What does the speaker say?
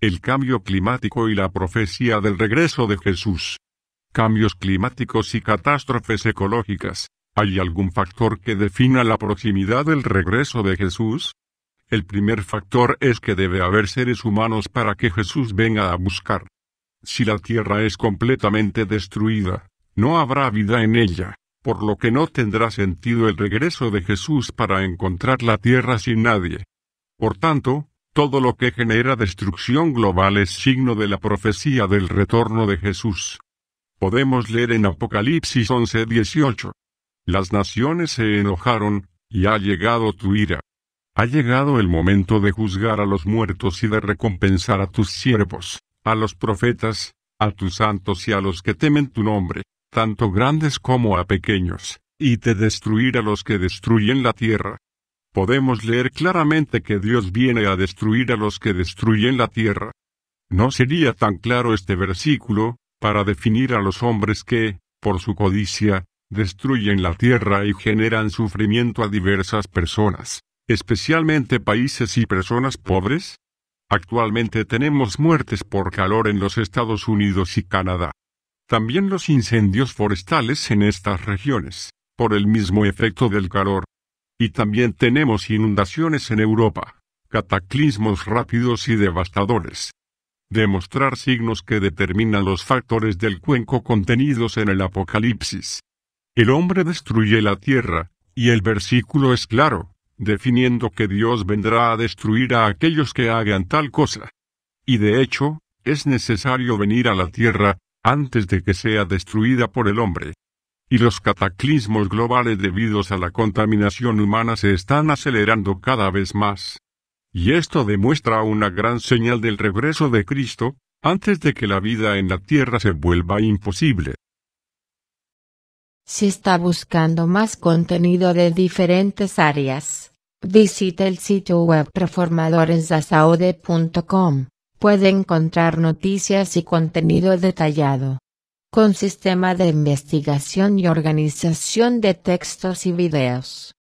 el cambio climático y la profecía del regreso de Jesús. Cambios climáticos y catástrofes ecológicas. ¿Hay algún factor que defina la proximidad del regreso de Jesús? El primer factor es que debe haber seres humanos para que Jesús venga a buscar. Si la tierra es completamente destruida, no habrá vida en ella, por lo que no tendrá sentido el regreso de Jesús para encontrar la tierra sin nadie. Por tanto, todo lo que genera destrucción global es signo de la profecía del retorno de Jesús. Podemos leer en Apocalipsis 11:18. Las naciones se enojaron, y ha llegado tu ira. Ha llegado el momento de juzgar a los muertos y de recompensar a tus siervos, a los profetas, a tus santos y a los que temen tu nombre, tanto grandes como a pequeños, y de destruir a los que destruyen la tierra, podemos leer claramente que Dios viene a destruir a los que destruyen la tierra. No sería tan claro este versículo, para definir a los hombres que, por su codicia, destruyen la tierra y generan sufrimiento a diversas personas, especialmente países y personas pobres? Actualmente tenemos muertes por calor en los Estados Unidos y Canadá. También los incendios forestales en estas regiones, por el mismo efecto del calor. Y también tenemos inundaciones en Europa, cataclismos rápidos y devastadores. Demostrar signos que determinan los factores del cuenco contenidos en el Apocalipsis. El hombre destruye la tierra, y el versículo es claro, definiendo que Dios vendrá a destruir a aquellos que hagan tal cosa. Y de hecho, es necesario venir a la tierra, antes de que sea destruida por el hombre y los cataclismos globales debidos a la contaminación humana se están acelerando cada vez más. Y esto demuestra una gran señal del regreso de Cristo, antes de que la vida en la tierra se vuelva imposible. Si está buscando más contenido de diferentes áreas, visite el sitio web reformadoresdasaude.com. Puede encontrar noticias y contenido detallado con sistema de investigación y organización de textos y videos.